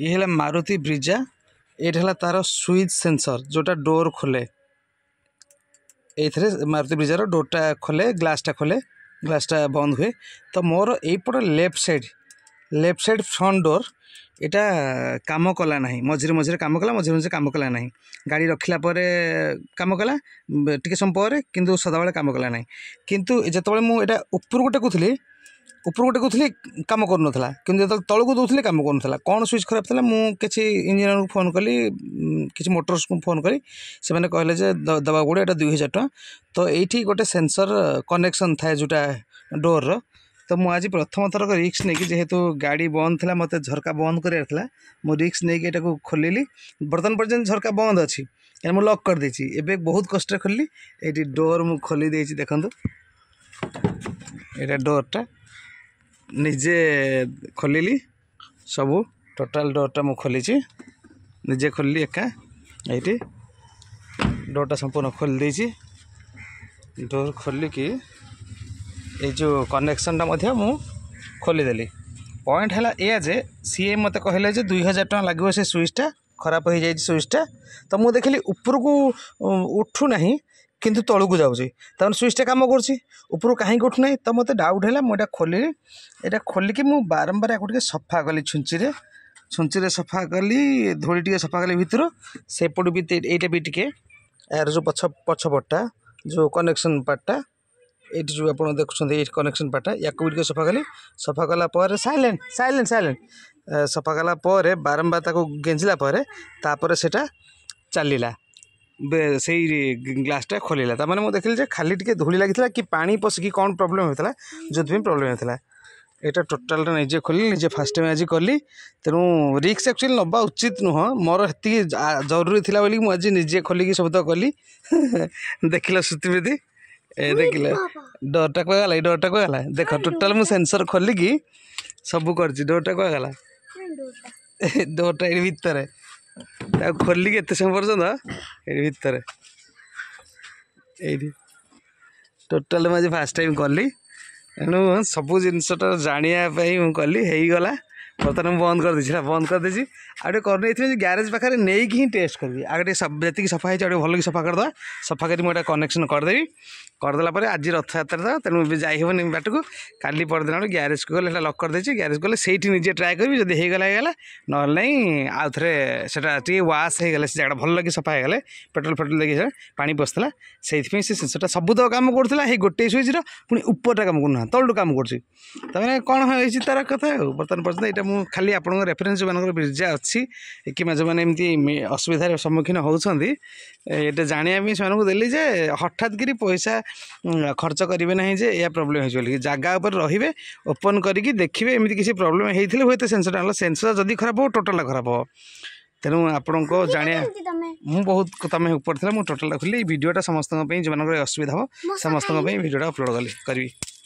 ଇଏ ହେଲା ମାରୁତି ବ୍ରିଜା ଏଇଟା ହେଲା ତା'ର ସୁଇଚ୍ ସେନ୍ସର୍ ଯେଉଁଟା ଡୋର୍ ଖୋଲେ ଏଇଥିରେ ମାରୁତି ବ୍ରିଜାର ଡୋର୍ଟା ଖୋଲେ ଗ୍ଲାସ୍ଟା ଖୋଲେ ଗ୍ଲାସ୍ଟା ବନ୍ଦ ହୁଏ ତ ମୋର ଏଇପଟ left side left side front door এটা কাম কলা ନାହିଁ ମଝିରେ ମଝିରେ କାମ କଲା ମଝିରେ ମଝିରେ କାମ କଲା ନାହିଁ ଗାଡ଼ି ରଖିଲା ପରେ କାମ କଲା ଟିକେ ସମୟ ପରେ କିନ୍ତୁ ସଦାବେଳେ କାମ କଲା ନାହିଁ କିନ୍ତୁ ଯେତେବେଳେ ମୁଁ ଏଇଟା ଉପରକୁ ଟେକୁଥିଲି उप गएको तलको दुले काम गर्नु स्विच खराब इन्जिनयर फोन कि मोटर्स को फोन किसिमले कहिले दबा पऱ्यो एउटा दुई हजार तो ति गए सेन्सर कनेक्शन थाए जोटा डोर र तो म आज प्रथम थर रिक्स नै जे गाडी बन्द थारका बन्द गरेर थाहा मिक्स नै एटाको खोलि बर्तन पर्य झर्का बन्द अहिले म लक गरिदि ए बहुत कष्ट खोलि ए डोर म खोलि देख ଏଇଟା ଡୋର୍ଟା ନିଜେ ଖୋଲିଲି ସବୁ ଟୋଟାଲ୍ ଡୋର୍ଟା ମୁଁ ଖୋଲିଛି ନିଜେ ଖୋଲିଲି ଏକା ଏଇଠି ଡୋର୍ଟା ସମ୍ପୂର୍ଣ୍ଣ ଖୋଲି ଦେଇଛି ଡୋର୍ ଖୋଲିକି ଏଇ ଯେଉଁ କନେକ୍ସନଟା ମଧ୍ୟ ମୁଁ ଖୋଲିଦେଲି ପଏଣ୍ଟ ହେଲା ଏଇଆ ଯେ ସିଏ ମୋତେ କହିଲେ ଯେ ଦୁଇ ହଜାର ଟଙ୍କା ଲାଗିବ ସେ ସୁଇଚ୍ଟା ଖରାପ ହୋଇଯାଇଛି ସୁଇଚ୍ଟା ତ ମୁଁ ଦେଖିଲି ଉପରକୁ ଉଠୁନାହିଁ କିନ୍ତୁ ତଳକୁ ଯାଉଛି ତା'ମାନେ ସୁଇଚ୍ଟା କାମ କରୁଛି ଉପରୁ କାହିଁକି ଉଠୁନାହିଁ ତ ମୋତେ ଡାଉଟ୍ ହେଲା ମୁଁ ଏଇଟା ଖୋଲିଲି ଏଇଟା ଖୋଲିକି ମୁଁ ବାରମ୍ବାର ଆକୁ ଟିକେ ସଫା କଲି ଛୁଞ୍ଚିରେ ଛୁଞ୍ଚିରେ ସଫା କଲି ଧୂଳି ଟିକେ ସଫା କଲି ଭିତରୁ ସେପଟୁ ବି ଏଇଟା ବି ଟିକେ ଏହାର ଯେଉଁ ପଛ ପଛପଟଟା ଯେଉଁ କନେକ୍ସନ୍ ପାର୍ଟଟା ଏଇଠି ଯେଉଁ ଆପଣ ଦେଖୁଛନ୍ତି ଏଇ କନେକ୍ସନ୍ ପାର୍ଟଟା ୟାକୁ ବି ଟିକେ ସଫା କଲି ସଫା କଲା ପରେ ସାଇଲେଣ୍ଟ ସାଇଲେଣ୍ଟ ସାଇଲେଣ୍ଟ ସଫା କଲା ପରେ ବାରମ୍ବାର ତାକୁ ଗେଞ୍ଜିଲା ପରେ ତାପରେ ସେଇଟା ଚାଲିଲା ସେଇ ଗ୍ଲାସ୍ଟା ଖୋଲିଲା ତା'ମାନେ ମୁଁ ଦେଖିଲି ଯେ ଖାଲି ଟିକେ ଧୂଳି ଲାଗିଥିଲା କି ପାଣି ପଶିକି କ'ଣ ପ୍ରୋବ୍ଲେମ୍ ହେଉଥିଲା ଯେଉଁଥିପାଇଁ ପ୍ରୋବ୍ଲେମ୍ ହେଉଥିଲା ଏଇଟା ଟୋଟାଲ୍ଟା ନିଜେ ଖୋଲିଲି ନିଜେ ଫାର୍ଷ୍ଟ ଟାଇମ୍ ଆଜି କଲି ତେଣୁ ରିକ୍ସ ଆକ୍ଚୁଆଲି ନେବା ଉଚିତ ନୁହଁ ମୋର ହେତିକି ଜରୁରୀ ଥିଲା ବୋଲିକି ମୁଁ ଆଜି ନିଜେ ଖୋଲିକି ସବୁତକ କଲି ଦେଖିଲ ସୁତିପ୍ରୀତି ଏ ଦେଖିଲ ଡରଟା କୁହାଗଲା ଏଇ ଡରଟା କୁହାଗଲା ଦେଖ ଟୋଟାଲ୍ ମୁଁ ସେନ୍ସର୍ ଖୋଲିକି ସବୁ କରିଛି ଡରଟା କୁହାଗଲା ଡରଟା ଏଇ ଭିତରେ ତାକୁ ଖୋଲିକି ଏତେ ସମୟ ପର୍ଯ୍ୟନ୍ତ ଏଇଠି ଭିତରେ ଏଇଠି ଟୋଟାଲି ମୁଁ ଆଜି ଫାଷ୍ଟ ଟାଇମ୍ କଲି ଏଣୁ ସବୁ ଜିନିଷଟା ଜାଣିବା ପାଇଁ ମୁଁ କଲି ହେଇଗଲା ବର୍ତ୍ତମାନ ମୁଁ ବନ୍ଦ କରିଦେଇଛି ହେଲା ବନ୍ଦ କରିଦେଇଛି ଆଉ ଟିକେ କରିନେଇଥିବି ଗ୍ୟାରେଜ୍ ପାଖରେ ନେଇକି ହିଁ ଟେଷ୍ଟ କରିବି ଆଗ ଟିକେ ଯେତିକି ସଫା ହେଇଛି ଆଉ ଟିକେ ଭଲକି ସଫା କରିଦେବା ସଫା କରି ମୁଁ ଏଇଟା କନେକ୍ସନ୍ କରିଦେବି କରିଦେଲା ପରେ ଆଜି ରଥଯାତ୍ରା ତ ତେଣୁ ଏବେ ଯାଇ ହେବନି ବାଟକୁ କାଲି ପରଦିନ ଗୋଟେ ଗ୍ୟାରେଜ୍କୁ ଗଲେ ସେଟା ଲକ୍ କରିଦେଇଛି ଗ୍ୟାରେଜ୍ ଗଲେ ସେଇଠି ନିଜେ ଟ୍ରାଏ କରିବି ଯଦି ହେଇଗଲା ହେଇଗଲା ନହେଲେ ନାହିଁ ଆଉ ଥରେ ସେଟା ଟିକେ ୱାଶ୍ ହେଇଗଲେ ସେ ଜାଗାଟା ଭଲ ଲାଗି ସଫା ହେଇଗଲେ ପେଟ୍ରୋଲ ଫେଟ୍ରୋଲ ଦେଇକି ପାଣି ପଶିଥିଲା ସେଇଥିପାଇଁ ସେ ଜିନିଷଟା ସବୁତକ କାମ କରୁଥିଲା ହେଇ ଗୋଟେ ସୁଇଚ୍ର ପୁଣି ଉପରଟା କାମ କରୁନାହିଁ ତଳଠୁ କାମ କରୁଛି ତା'ମାନେ କ'ଣ ହେଇଛି ତା'ର କଥା ଆଉ ବର୍ତ୍ତମାନ ପର୍ଯ୍ୟନ୍ତ ଏଇଟା ମୁଁ ଖାଲି ଆପଣଙ୍କ ରେଫରେନ୍ସ ଯେଉଁମାନଙ୍କର ବିର୍ଜା ଅଛି କିମ୍ବା ଯେଉଁମାନେ ଏମିତି ଅସୁବିଧାରେ ସମ୍ମୁଖୀନ ହେଉଛନ୍ତି ଏଇଟା ଜାଣିବା ପାଇଁ ସେମାନଙ୍କୁ ଦେଲି ଯେ ହଠାତ୍ କରି ପଇସା ଖର୍ଚ୍ଚ କରିବେ ନାହିଁ ଯେ ଏହା ପ୍ରୋବ୍ଲେମ୍ ହେଇଛି ବୋଲିକି ଜାଗା ଉପରେ ରହିବେ ଓପନ୍ କରିକି ଦେଖିବେ ଏମିତି କିଛି ପ୍ରୋବ୍ଲେମ୍ ହେଇଥିଲେ ହୁଏତ ସେନ୍ସର୍ଟା ହେଲା ସେନ୍ସର୍ ଯଦି ଖରାପ ହେବ ଟୋଟାଲ୍ଟା ଖରାପ ହେବ ତେଣୁ ଆପଣଙ୍କ ଜାଣିବା ମୁଁ ବହୁତ ତୁମେ ଉପରେ ଥିଲା ମୁଁ ଟୋଟାଲ୍ଟା ଖୋଲି ଏଇ ଭିଡ଼ିଓଟା ସମସ୍ତଙ୍କ ପାଇଁ ଯେଉଁମାନଙ୍କର ଅସୁବିଧା ହେବ ସମସ୍ତଙ୍କ ପାଇଁ ଭିଡ଼ିଓଟା ଅପଲୋଡ଼ କଲି କରିବି